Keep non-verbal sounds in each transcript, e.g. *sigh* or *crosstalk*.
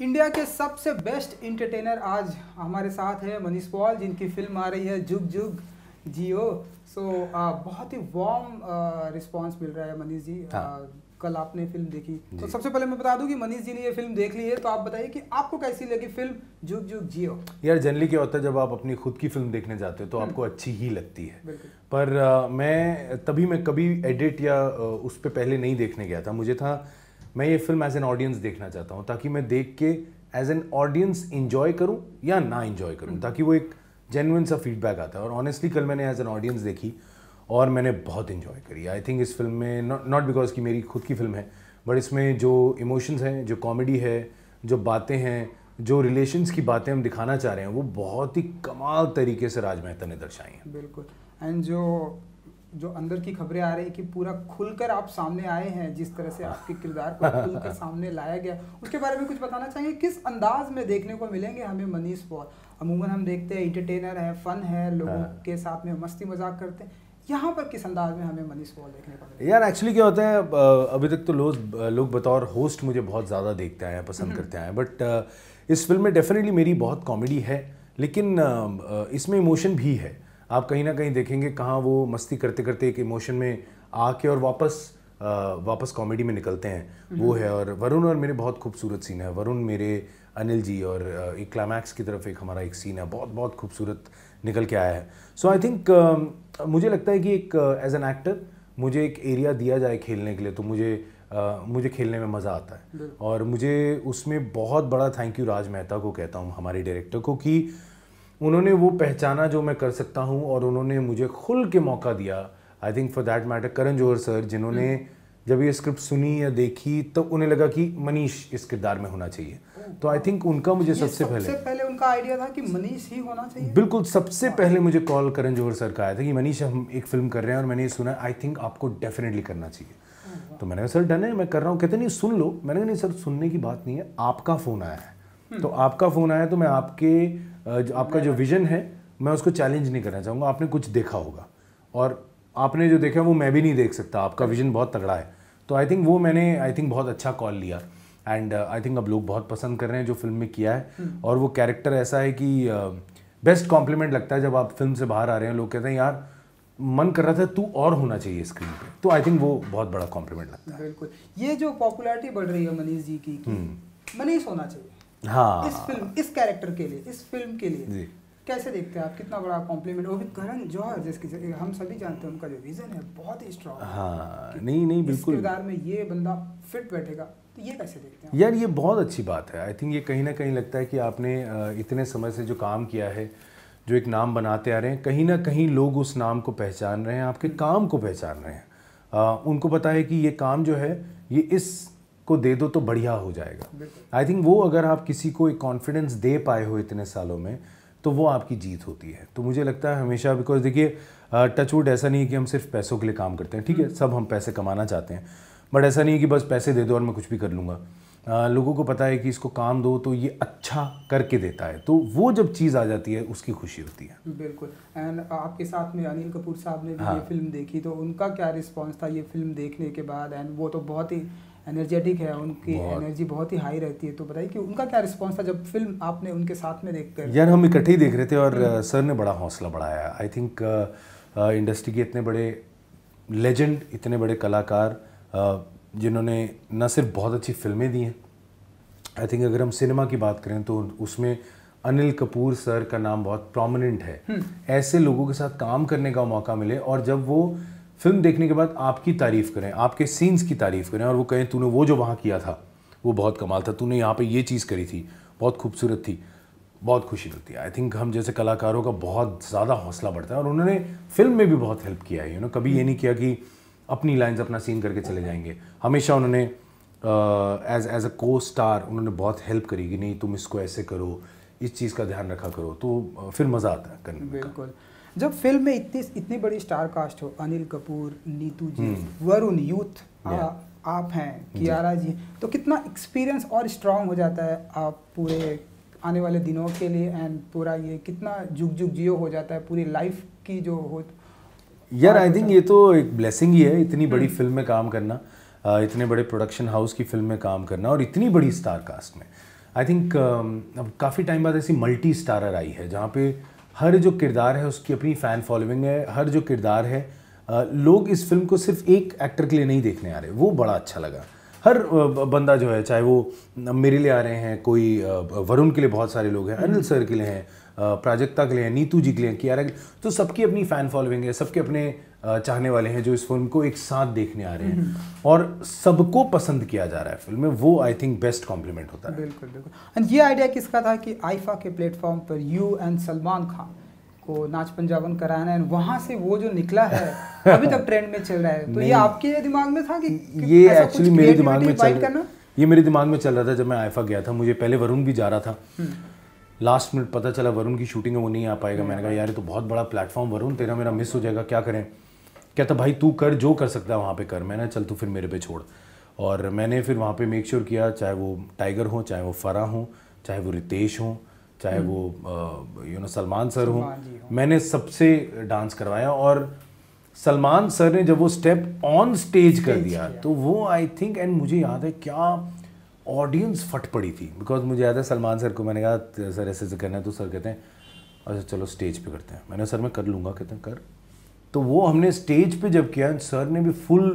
India के सबसे best entertainer आज हमारे साथ है मनीष पॉल जिनकी फिल्म आ रही है जुग जुग जियो सो so, बहुत ही वार्म रिस्पांस मिल रहा है मनीष जी आ, हाँ। कल आपने फिल्म देखी तो सबसे पहले मैं बता दूं कि मनीष जी ने ये फिल्म देख ली है तो आप बताइए कि आपको कैसी लगी फिल्म जुग जुग जियो यार जनरली क्या होता है जब आप अपनी खुद की फिल्म देखने जाते हो तो हम्म। आपको अच्छी ही लगती है पर आ, मैं तभी मैं कभी एडिट या उस पर पहले नहीं देखने गया था मुझे था मैं ये फिल्म एज एन ऑडियंस देखना चाहता हूँ ताकि मैं देख के एज एन ऑडियंस इन्जॉय करूँ या ना इन्जॉय करूँ hmm. ताकि वो एक जेनुअन सा फीडबैक आता है और ऑनेस्टली कल मैंने एज एन ऑडियंस देखी और मैंने बहुत इन्जॉय करी आई थिंक इस फिल्म में नॉट बिकॉज की मेरी खुद की फिल्म है बट इसमें जो इमोशंस हैं जो कॉमेडी है जो बातें हैं जो रिलेशंस की बातें हम दिखाना चाह रहे हैं वो बहुत ही कमाल तरीके से राज मेहता ने दर्शाई हैं बिल्कुल एंड जो जो अंदर की खबरें आ रही है कि पूरा खुलकर आप सामने आए हैं जिस तरह से आपके किरदार को खुलकर *laughs* सामने लाया गया उसके बारे में कुछ बताना चाहेंगे किस अंदाज में देखने को मिलेंगे हमें मनीष पॉल अमूमन हम देखते हैं इंटरटेनर है फन है लोगों हाँ। के साथ में मस्ती मजाक करते हैं यहाँ पर किस अंदाज में हमें मनीष पॉल देखने को यार एक्चुअली क्या होता है अभी तक तो लोग लो बतौर होस्ट मुझे बहुत ज़्यादा देखते आए हैं पसंद हम्म। करते आए हैं बट इस फिल्म में डेफिनेटली मेरी बहुत कॉमेडी है लेकिन इसमें इमोशन भी है आप कहीं ना कहीं देखेंगे कहाँ वो मस्ती करते करते एक इमोशन में आके और वापस आ, वापस कॉमेडी में निकलते हैं वो हम्म। है और वरुण और मेरे बहुत खूबसूरत सीन है वरुण मेरे अनिल जी और एक क्लाइमैक्स की तरफ एक हमारा एक सीन है बहुत बहुत खूबसूरत निकल के आया है सो आई थिंक मुझे लगता है कि एक एज एन एक्टर मुझे एक एरिया दिया जाए खेलने के लिए तो मुझे आ, मुझे खेलने में मज़ा आता है और मुझे उसमें बहुत बड़ा थैंक यू राज मेहता को कहता हूँ हमारे डायरेक्टर को कि उन्होंने वो पहचाना जो मैं कर सकता हूँ और उन्होंने मुझे खुल के मौका दिया I think for that matter Karan Johar sir जिन्होंने हम्म। जब ये स्क्रिप्ट सुनी या देखी तब तो उन्हें लगा कि मनीष इस किरदार में होना चाहिए तो आई थिंक उनका मुझे सबसे सबसे पहले उनका आइडिया था कि मनीष ही होना चाहिए बिल्कुल सबसे हाँ। पहले मुझे कॉल करण जोहर सर का आया था कि मनीष हम एक फिल्म कर रहे हैं और मैंने ये सुना आई थिंक आपको डेफिनेटली करना चाहिए हाँ। तो मैंने कहा सर डन है मैं कर रहा हूँ कहते नहीं सुन लो मैंने कहा नहीं सर सुनने की बात नहीं है आपका फ़ोन आया है हम्म। तो आपका फ़ोन आया तो मैं आपके जो आपका जो विजन है मैं उसको चैलेंज नहीं करना चाहूँगा आपने कुछ देखा होगा और आपने जो देखा वो मैं भी नहीं देख सकता आपका विजन बहुत तगड़ा है तो आई थिंक वो मैंने आई थिंक बहुत अच्छा कॉल लिया एंड आई थिंक अब लोग बहुत पसंद कर रहे हैं जो फिल्म में किया है हम्म। और वो कैरेक्टर ऐसा है कि बेस्ट uh, कॉम्प्लीमेंट लगता है जब आप फिल्म से बाहर आ रहे हैं लोग कहते हैं यार मन कर रहा था तू और होना चाहिए स्क्रीन पे तो आई थिंक वो बहुत बड़ा कॉम्प्लीमेंट लगता है बिल्कुल ये जो पॉपुलैरिटी बढ़ रही है मनीष जी की हम्म। मनीष होना चाहिए हाँ इस फिल्म इस कैरेक्टर के लिए इस फिल्म के लिए कैसे देखते हैं आप कितना बड़ा कॉम्प्लीमेंट भी करण जौहर हम सभी जानते हैं उनका जो विजन है बहुत ही स्ट्रॉन्ग हाँ नहीं नहीं बिल्कुल किरदार में ये बंदा फिट बैठेगा तो ये कैसे देखते हैं यार ये बहुत अच्छी बात है आई थिंक ये कहीं ना कहीं लगता है कि आपने इतने समय से जो काम किया है जो एक नाम बनाते आ रहे हैं कहीं ना कहीं लोग उस नाम को पहचान रहे हैं आपके हम्म। काम को पहचान रहे हैं आ, उनको पता है कि ये काम जो है ये इस को दे दो तो बढ़िया हो जाएगा आई थिंक वो अगर आप किसी को एक कॉन्फिडेंस दे पाए हो इतने सालों में तो वो आपकी जीत होती है तो मुझे लगता है हमेशा बिकॉज देखिए टचवुड ऐसा नहीं है कि हम सिर्फ पैसों के लिए काम करते हैं ठीक है हम्म। सब हम पैसे कमाना चाहते हैं बट ऐसा नहीं है कि बस पैसे दे दो और मैं कुछ भी कर लूँगा लोगों को पता है कि इसको काम दो तो ये अच्छा करके देता है तो वो जब चीज़ आ जाती है उसकी खुशी होती है बिल्कुल एंड आपके साथ में अनिल कपूर साहब ने भी हाँ. ये फिल्म देखी तो उनका क्या रिस्पॉन्स था ये फिल्म देखने के बाद एंड वो तो बहुत ही एनर्जेटिक है उनकी एनर्जी बहुत ही हाई रहती है तो बताइए कि उनका क्या रिस्पॉन्स था जब फिल्म आपने उनके साथ में देख कर यार हम इकट्ठे ही देख रहे थे और सर ने बड़ा हौसला बढ़ाया आई थिंक इंडस्ट्री के इतने बड़े लेजेंड इतने बड़े कलाकार जिन्होंने न सिर्फ बहुत अच्छी फिल्में दी हैं आई थिंक अगर हम सिनेमा की बात करें तो उसमें अनिल कपूर सर का नाम बहुत प्रोमिनेंट है हम्म। ऐसे लोगों के साथ काम करने का मौका मिले और जब वो फिल्म देखने के बाद आपकी तारीफ़ करें आपके सीन्स की तारीफ़ करें और वो कहें तूने वो जो वहाँ किया था वो बहुत कमाल था तूने यहाँ पे ये चीज़ करी थी बहुत खूबसूरत थी बहुत खुशी मिलती है आई थिंक हम जैसे कलाकारों का बहुत ज़्यादा हौसला बढ़ता है और उन्होंने फिल्म में भी बहुत हेल्प किया है यू नो कभी ये नहीं किया कि अपनी लाइन्स अपना सीन करके चले जाएंगे हमेशा उन्होंने एज एज अ को स्टार उन्होंने बहुत हेल्प करी कि नहीं तुम इसको ऐसे करो इस चीज़ का ध्यान रखा करो तो फिर मज़ा आता है करने में बिल्कुल जब फिल्म में इतनी इतनी बड़ी स्टार कास्ट हो अनिल कपूर नीतू जी हम्म। वरुण यूथ आप हैं कियारा जी तो कितना एक्सपीरियंस और स्ट्रांग हो जाता है आप पूरे आने वाले दिनों के लिए एंड पूरा ये कितना जुग जुग जियो हो जाता है पूरी लाइफ की जो हो यार आई थिंक ये तो एक ब्लेसिंग ही है इतनी बड़ी फिल्म हम्म। में काम करना इतने बड़े प्रोडक्शन हाउस की फिल्म में काम करना और इतनी बड़ी स्टार हम्म। कास्ट में आई थिंक um, अब काफ़ी टाइम बाद ऐसी मल्टी स्टारर आई है जहाँ पे हर जो किरदार है उसकी अपनी फ़ैन फॉलोइंग है हर जो किरदार है लोग इस फिल्म को सिर्फ एक एक्टर के लिए नहीं देखने आ रहे वो बड़ा अच्छा लगा हर बंदा जो है चाहे वो मेरे लिए आ रहे हैं कोई वरुण के लिए बहुत सारे लोग हैं हम्म। अनिल सर के लिए हैं प्राजक्ता के लिए हैं नीतू जी के लिए कियारा के लिए तो सबकी अपनी फ़ैन फॉलोइंग है सबके अपने चाहने वाले हैं जो इस फिल्म को एक साथ देखने आ रहे हैं और सबको पसंद किया जा रहा है फिल्म में वो आई थिंक बेस्ट कॉम्प्लीमेंट होता है बिल्कुल बिल्कुल एंड ये आइडिया किसका था कि आइफा के प्लेटफॉर्म पर यू एंड सलमान खान को नाच पंजाबन कराना है वहाँ से वो जो निकला है *laughs* अभी तक ट्रेंड में चल रहा है तो ये आपके दिमाग में था कि, कि ये एक्चुअली मेरे दिमाग में चल करना ये मेरे दिमाग में चल रहा था जब मैं आइफा गया था मुझे पहले वरुण भी जा रहा था लास्ट हम्म। मिनट पता चला वरुण की शूटिंग है वो नहीं आ पाएगा मैंने कहा यार ये तो बहुत बड़ा प्लेटफॉर्म वरुण तेरा मेरा मिस हो जाएगा क्या करें कहता भाई तू कर जो कर सकता है वहाँ पे कर मैंने चल तू फिर मेरे पे छोड़ और मैंने फिर वहाँ पे मेक श्योर किया चाहे वो टाइगर हो चाहे वो फरा हो चाहे वो रितेश हो चाहे वो you hmm. No Salman sir हो मैंने सबसे डांस करवाया और सलमान सर ने जब वो स्टेप ऑन स्टेज कर दिया तो वो आई थिंक एंड मुझे याद है क्या ऑडियंस फट पड़ी थी बिकॉज मुझे याद है सलमान सर को मैंने कहा सर ऐसे ऐसे करना है तो सर कहते हैं अच्छा चलो स्टेज पे करते हैं मैंने सर मैं कर लूँगा कहते हैं कर तो वो हमने स्टेज पे जब किया सर ने भी फुल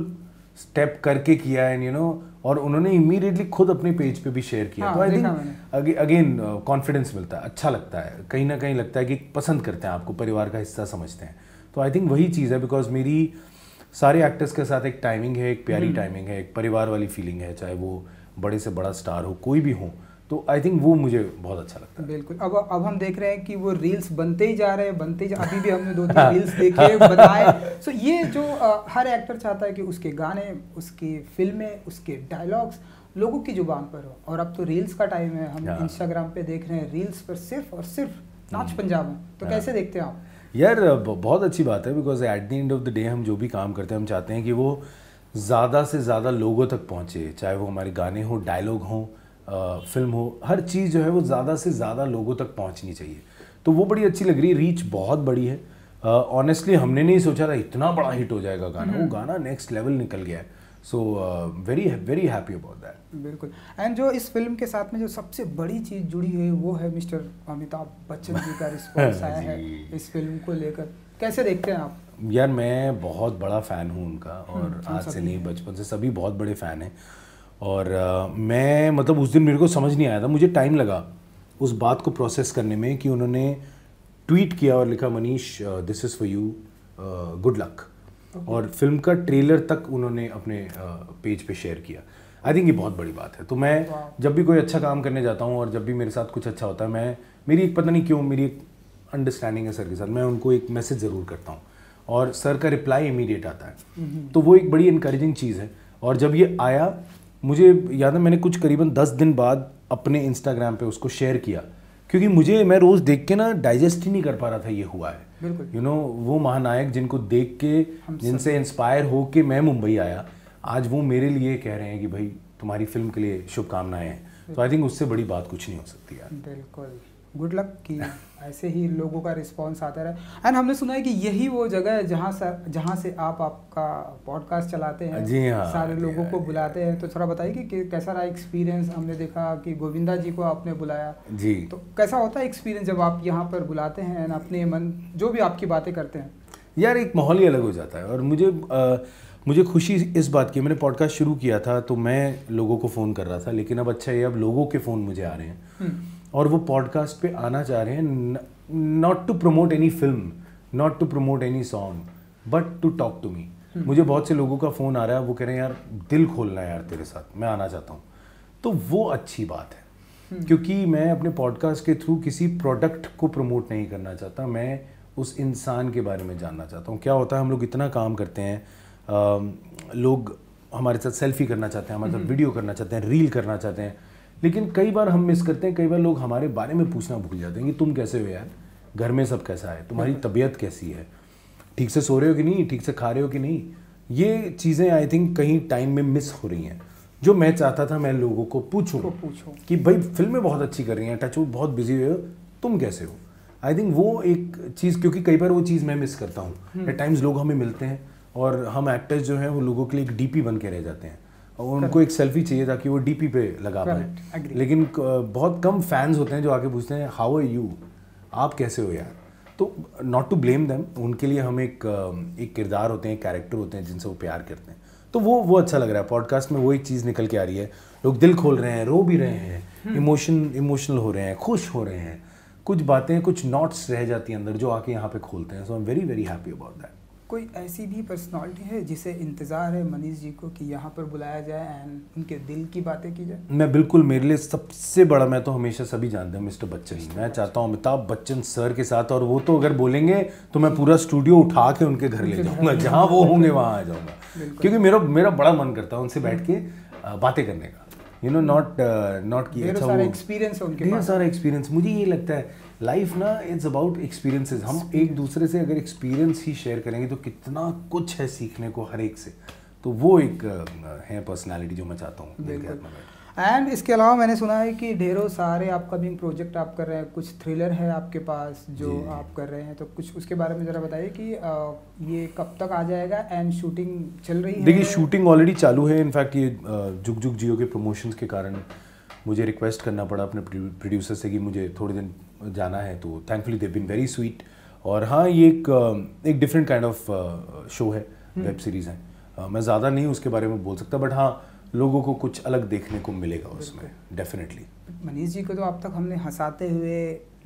स्टेप करके किया एंड यू नो और उन्होंने इमीडिएटली खुद अपने पेज पे भी शेयर किया हाँ, तो आई थिंक अगेन कॉन्फिडेंस मिलता है अच्छा लगता है कहीं ना कहीं लगता है कि पसंद करते हैं आपको परिवार का हिस्सा समझते हैं तो आई थिंक वही चीज़ है बिकॉज मेरी सारे एक्टर्स के साथ एक टाइमिंग है एक प्यारी टाइमिंग हम्म। है एक परिवार वाली फीलिंग है चाहे वो बड़े से बड़ा स्टार हो कोई भी हो तो आई थिंक वो मुझे बहुत अच्छा लगता है बिल्कुल अब अब हम देख रहे हैं कि वो रील्स बनते ही जा रहे हैं बनते जा अभी भी हमने दो तीन रील्स देखे बताए सो *laughs* so ये जो आ, हर एक्टर चाहता है कि उसके गाने उसकी फिल्में उसके डायलॉग्स लोगों की जुबान पर हो और अब तो रील्स का टाइम है हम इंस्टाग्राम हाँ। पे देख रहे हैं रील्स पर सिर्फ और सिर्फ नाच पंजाब में तो हाँ। कैसे देखते हैं आप यार बहुत अच्छी बात है because at the end of the day हम जो भी काम करते हैं हम चाहते हैं कि वो ज़्यादा से ज़्यादा लोगों तक पहुँचे चाहे वो हमारे गाने हों डायलॉग हों फिल्म हो हर चीज़ जो है वो ज़्यादा से ज़्यादा लोगों तक पहुँचनी चाहिए तो वो बड़ी अच्छी लग रही है रीच बहुत बड़ी है ऑनेस्टली uh, हमने नहीं सोचा था इतना बड़ा हिट हो जाएगा गाना वो हम्म। गाना नेक्स्ट लेवल निकल गया है so very very happy about that बिल्कुल एंड जो इस फिल्म के साथ में जो सबसे बड़ी चीज़ जुड़ी है वो है मिस्टर अमिताभ बच्चन जी का रिस्पॉन्स *laughs* आया है इस फिल्म को लेकर कैसे देखते हैं आप यार मैं बहुत बड़ा फ़ैन हूँ उनका और हम्म, आज से नहीं बचपन से सभी बहुत बड़े फ़ैन हैं और आ, मैं मतलब उस दिन मेरे को समझ नहीं आया था मुझे टाइम लगा उस बात को प्रोसेस करने में कि उन्होंने ट्वीट किया और लिखा Manish this is for you good luck और फिल्म का ट्रेलर तक उन्होंने अपने पेज पे शेयर किया आई थिंक ये बहुत बड़ी बात है तो मैं जब भी कोई अच्छा काम करने जाता हूँ और जब भी मेरे साथ कुछ अच्छा होता है मैं मेरी एक पता नहीं क्यों मेरी एक अंडरस्टैंडिंग है सर के साथ मैं उनको एक मैसेज ज़रूर करता हूँ और सर का रिप्लाई इमीडिएट आता है हम्म, हम्म। तो वो एक बड़ी इनक्रेजिंग चीज़ है और जब ये आया मुझे याद है मैंने कुछ करीबन दस दिन बाद अपने इंस्टाग्राम पे उसको शेयर किया क्योंकि मुझे मैं रोज़ देख के ना डाइजेस्ट ही नहीं कर पा रहा था ये हुआ है यू नो you know, वो महानायक जिनको देख के जिनसे इंस्पायर हो के मैं मुंबई आया आज वो मेरे लिए कह रहे हैं कि भाई तुम्हारी फिल्म के लिए शुभकामनाएं हैं तो आई थिंक उससे बड़ी बात कुछ नहीं हो सकती यार बिल्कुल गुड लक कि ऐसे ही लोगों का रिस्पांस आता रहे एंड हमने सुना है कि यही वो जगह है जहाँ सर जहाँ से आप आपका पॉडकास्ट चलाते हैं जी हाँ सारे लोगों हाँ। को बुलाते हैं तो थोड़ा बताइए कि, कैसा रहा एक्सपीरियंस हमने देखा कि गोविंदा जी को आपने बुलाया जी तो कैसा होता है एक्सपीरियंस जब आप यहाँ पर बुलाते हैं एंड अपने मन जो भी आपकी बातें करते हैं यार एक माहौल ही अलग हो जाता है और मुझे मुझे खुशी इस बात की मैंने पॉडकास्ट शुरू किया था तो मैं लोगों को फ़ोन कर रहा था लेकिन अब अच्छा ये अब लोगों के फ़ोन मुझे आ रहे हैं हम्म। और वो पॉडकास्ट पे आना चाह रहे हैं not to promote any film not to promote any song but to talk to me मुझे बहुत से लोगों का फ़ोन आ रहा है वो कह रहे हैं यार दिल खोलना है यार तेरे साथ मैं आना चाहता हूँ तो वो अच्छी बात है hmm. क्योंकि मैं अपने पॉडकास्ट के थ्रू किसी प्रोडक्ट को प्रमोट नहीं करना चाहता मैं उस इंसान के बारे में जानना चाहता हूँ क्या होता है हम लोग इतना काम करते हैं आ, लोग हमारे साथ सेल्फी करना चाहते हैं हमारे साथ वीडियो hmm. करना चाहते हैं रील करना चाहते हैं लेकिन कई बार हम मिस करते हैं कई बार लोग हमारे बारे में पूछना भूल जाते हैं कि तुम कैसे हो यार घर में सब कैसा है तुम्हारी तबीयत कैसी है ठीक से सो रहे हो कि नहीं ठीक से खा रहे हो कि नहीं ये चीज़ें आई थिंक कहीं टाइम में मिस हो रही हैं जो मैं चाहता था मैं लोगों को पूछूँ कि भाई फिल्में बहुत अच्छी कर रही हैं टच बहुत बिजी हुए हो तुम कैसे हो आई थिंक वो एक चीज़ क्योंकि कई बार वो चीज़ मैं मिस करता हूँ एट टाइम्स लोग हमें मिलते हैं और हम एक्टर्स जो हैं वो लोगों के लिए एक डीपी बन के रह जाते हैं और उनको एक सेल्फी चाहिए ताकि वो डीपी पे लगा पाए लेकिन बहुत कम फैंस होते हैं जो आके पूछते हैं हाउ आर यू आप कैसे हो यार तो नॉट टू ब्लेम दैम उनके लिए हम एक एक किरदार होते हैं कैरेक्टर होते हैं जिनसे वो प्यार करते हैं तो वो वो अच्छा लग रहा है पॉडकास्ट में वो एक चीज़ निकल के आ रही है लोग दिल खोल रहे हैं रो भी रहे हैं इमोशन हम्म। इमोशनल हो रहे हैं खुश हो रहे हैं कुछ बातें कुछ नॉट्स रह जाती हैं अंदर जो आके यहाँ पे खोलते हैं so I am very very happy about that कोई ऐसी भी पर्सनालिटी है जिसे इंतज़ार है मनीष जी को कि यहाँ पर बुलाया जाए एंड उनके दिल की बातें की जाए मैं बिल्कुल मेरे लिए सबसे बड़ा मैं तो हमेशा सभी जानते हैं मिस्टर बच्चन मैं चाहता हूँ अमिताभ बच्चन सर के साथ और वो तो अगर बोलेंगे तो मैं पूरा स्टूडियो उठा के उनके घर ले जाऊँगा *laughs* जहाँ वो होंगे वहाँ आ जाऊँगा क्योंकि मेरा मेरा बड़ा मन करता है उनसे बैठ के बातें करने का यू नो नॉट नॉट किया अच्छा सारा एक्सपीरियंस मुझे ये लगता है लाइफ ना इट्स अबाउट एक्सपीरियंसेस हम एक दूसरे से अगर एक्सपीरियंस ही शेयर करेंगे तो कितना कुछ है सीखने को हर एक से तो वो एक है पर्सनालिटी जो मैं चाहता हूँ एंड इसके अलावा मैंने सुना है कि ढेरों सारे आपका भी प्रोजेक्ट आप कर रहे हैं कुछ थ्रिलर है आपके पास जो आप कर रहे हैं तो कुछ उसके बारे में ज़रा बताइए कि ये कब तक आ जाएगा एंड शूटिंग चल रही है देखिए शूटिंग ऑलरेडी चालू है इनफैक्ट ये जुग जुग जियो के प्रमोशंस के कारण मुझे रिक्वेस्ट करना पड़ा अपने प्रोड्यूसर से कि मुझे थोड़े दिन जाना है तो thankfully they been very sweet और हाँ ये एक एक डिफरेंट काइंड ऑफ शो है वेब हम्म। सीरीज़ है मैं ज़्यादा नहीं उसके बारे में बोल सकता बट हाँ लोगों को कुछ अलग देखने को मिलेगा उसमें डेफिनेटली मनीष जी को तो अब तक हमने हंसाते हुए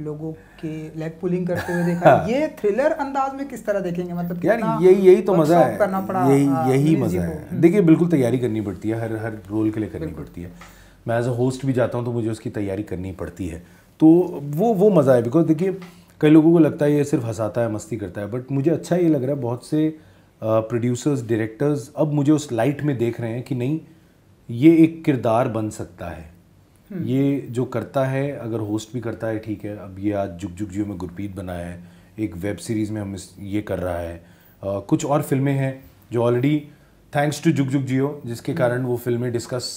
लोगों के लेग पुलिंग करते हुए *laughs* देखा हाँ। ये थ्रिलर अंदाज में किस तरह देखेंगे मतलब यार यही यही तो मजा है करना पड़ा यही हाँ, यही मजा है हम्म। देखिए बिल्कुल तैयारी करनी पड़ती है हर हर रोल के लिए करनी पड़ती है मैं एज अ होस्ट भी जाता हूँ तो मुझे उसकी तैयारी करनी पड़ती है तो वो वो मज़ा है बिकॉज देखिए कई लोगों को लगता है ये सिर्फ हंसाता है मस्ती करता है बट मुझे अच्छा ये लग रहा है बहुत से प्रोड्यूसर्स डायरेक्टर्स अब मुझे उस लाइट में देख रहे हैं कि नहीं ये एक किरदार बन सकता है हम्म। ये जो करता है अगर होस्ट भी करता है ठीक है अब ये आज जुग जुग जियो में गुरप्रीत बनाया है एक वेब सीरीज़ में हम इस ये कर रहा है आ, कुछ और फिल्में हैं जो ऑलरेडी थैंक्स टू जुग जुग जियो जिसके हम्म। कारण वो फिल्में डिस्कस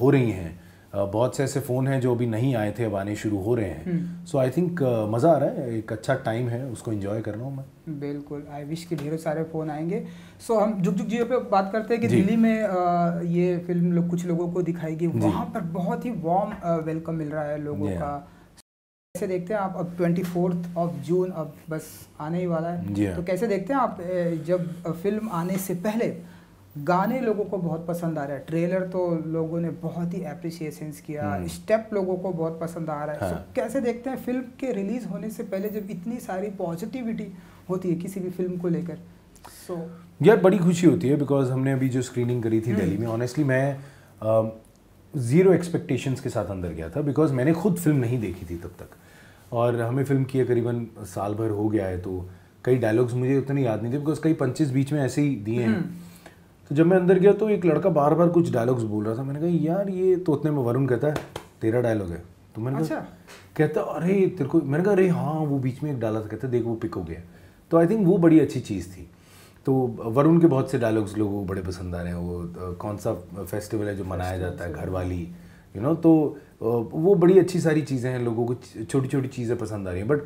हो रही हैं बहुत से ऐसे फ़ोन हैं जो अभी नहीं आए थे अब आने शुरू हो रहे हैं सो आई थिंक मज़ा आ रहा है एक अच्छा टाइम है उसको इन्जॉय कर रहा हूँ मैं बिल्कुल आई विश के ढेरों सारे फ़ोन आएंगे सो so, हम जुग जुग जियो पे बात करते हैं कि दिल्ली में आ, ये फिल्म लोग कुछ लोगों को दिखाएगी वहाँ पर बहुत ही वार्म वेलकम मिल रहा है लोगों का कैसे देखते हैं आप अब ट्वेंटी ऑफ जून अब बस आने ही वाला है तो कैसे देखते हैं आप जब फिल्म आने से पहले गाने लोगों को बहुत पसंद आ रहा है ट्रेलर तो लोगों ने बहुत ही अप्रिशिएशन किया स्टेप हम्म। लोगों को बहुत पसंद आ रहा है हाँ। so, कैसे देखते हैं फिल्म के रिलीज होने से पहले जब इतनी सारी पॉजिटिविटी होती है किसी भी फिल्म को लेकर सो so, यार बड़ी खुशी होती है बिकॉज हमने अभी जो स्क्रीनिंग करी थी हम्म। दिल्ली में ऑनेस्टली मैं ज़ीरो एक्सपेक्टेशंस के साथ अंदर गया था बिकॉज मैंने खुद फिल्म नहीं देखी थी तब तक और हमें फिल्म किए करीबन साल भर हो गया है तो कई डायलॉग्स मुझे उतने याद नहीं थे बिकॉज कई पंचेस बीच में ऐसे ही दिए हैं हम्म। तो जब मैं अंदर गया तो एक लड़का बार बार कुछ डायलॉग्स बोल रहा था मैंने कहा यार ये तो उतने में वरुण कहता है तेरा डायलॉग है तो मैंने अच्छा? कहता अरे तेरे को मैंने कहा अरे हाँ वो बीच में एक डाला था कहता देख वो पिक हो गया तो आई थिंक वो बड़ी अच्छी चीज़ थी तो वरुण के बहुत से डायलॉग्स लोगों को बड़े पसंद आ रहे हैं वो कौन सा फेस्टिवल है जो मनाया जाता है घरवाली यू हाँ। नो तो वो बड़ी अच्छी सारी चीज़ें हैं लोगों को छोटी छोटी चीज़ें पसंद आ रही हैं बट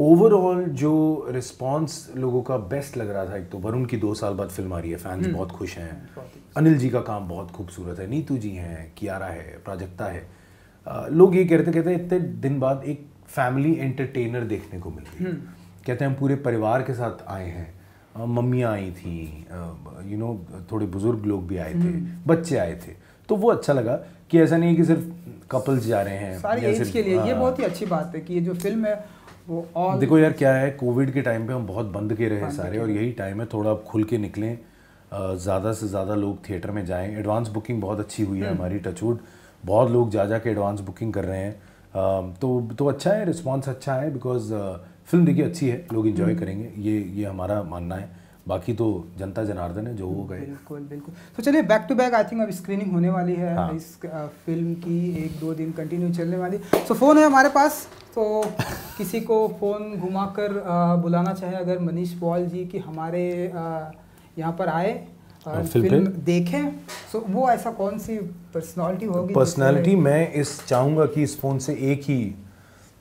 ओवरऑल जो रिस्पांस लोगों का बेस्ट लग रहा था एक तो वरुण की दो साल बाद फिल्म आ रही है फैंस हम्म। बहुत खुश हैं अनिल जी का काम बहुत खूबसूरत है नीतू जी हैं कियारा है प्राजक्ता है लोग ये कहते कहते इतने दिन बाद एक फैमिली एंटरटेनर देखने को मिल गई हम्म। कहते हैं हम पूरे परिवार के साथ आए हैं मम्मियाँ आई थी यू नो थोड़े बुजुर्ग लोग भी आए थे हम्म। बच्चे आए थे तो वो अच्छा लगा कि ऐसा नहीं है कि सिर्फ कपल्स जा रहे हैं सारी एज के लिए ये हाँ। बहुत ही अच्छी बात है कि ये जो फिल्म है वो और देखो यार क्या है कोविड के टाइम पे हम बहुत बंद के रहे सारे और यही टाइम है थोड़ा आप खुल के निकलें ज़्यादा से ज़्यादा लोग थिएटर में जाएं एडवांस बुकिंग बहुत अच्छी हुई है हम्म। हमारी टचवुड बहुत लोग जा जा के एडवांस बुकिंग कर रहे हैं तो तो अच्छा है रिस्पॉन्स अच्छा है बिकॉज फिल्म देखिए अच्छी है लोग इन्जॉय हम्म। करेंगे ये ये हमारा मानना है बाकी तो जनता जनार्दन है जो वो गए बिल्कुल बिल्कुल तो चलिए back to back I think अब स्क्रीनिंग होने वाली है हाँ। इस फिल्म की एक दो दिन कंटिन्यू चलने वाली सो so, फ़ोन है हमारे पास तो किसी को फ़ोन घुमाकर बुलाना चाहे अगर मनीष पॉल जी की हमारे यहाँ पर आए और फिल्म, फिल्म देखें सो so, वो ऐसा कौन सी पर्सनालिटी होगी पर्सनालिटी मैं इस चाहूँगा कि इस फ़ोन से एक ही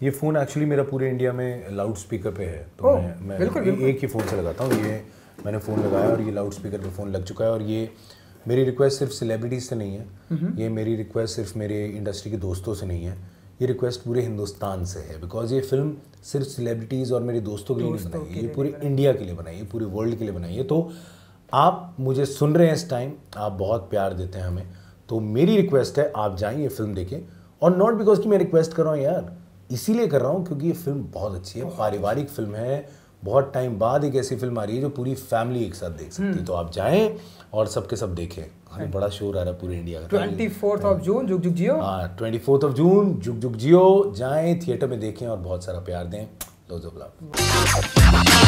ये फ़ोन एक्चुअली मेरा पूरे इंडिया में लाउड स्पीकर पे है तो मैं, मैं बिल्कुल, बिल्कुल। एक ही फ़ोन से लगाता हूँ ये मैंने फ़ोन लगाया और ये लाउड स्पीकर पर फ़ोन लग चुका है और ये मेरी रिक्वेस्ट सिर्फ सेलिब्रिटीज़ से नहीं है ये मेरी रिक्वेस्ट सिर्फ मेरे इंडस्ट्री के दोस्तों से नहीं है ये रिक्वेस्ट पूरे हिंदुस्तान से है बिकॉज ये फिल्म सिर्फ सेलिब्रिटीज़ और मेरे दोस्तों के लिए नहीं बनाई ये पूरे इंडिया के लिए बनाई है पूरे वर्ल्ड के लिए बनाई है तो आप मुझे सुन रहे हैं इस टाइम आप बहुत प्यार देते हैं हमें तो मेरी रिक्वेस्ट है आप जाएं ये फिल्म देखें और नॉट बिकॉज की मैं रिक्वेस्ट कर रहा हूँ यार इसीलिए कर रहा हूँ क्योंकि ये फिल्म बहुत अच्छी है पारिवारिक फिल्म है बहुत टाइम बाद एक ऐसी फिल्म आ रही है जो पूरी फैमिली एक साथ देख सकती है हम्म। तो आप जाएं और सबके सब देखें हमें बड़ा शोर आ रहा है पूरे इंडिया का ट्वेंटी फोर्थ ऑफ जून जुग जुग जियो हाँ ट्वेंटी फोर्थ ऑफ जून जुग जुग जियो जाएं थिएटर में देखें और बहुत सारा प्यार दें लोज जो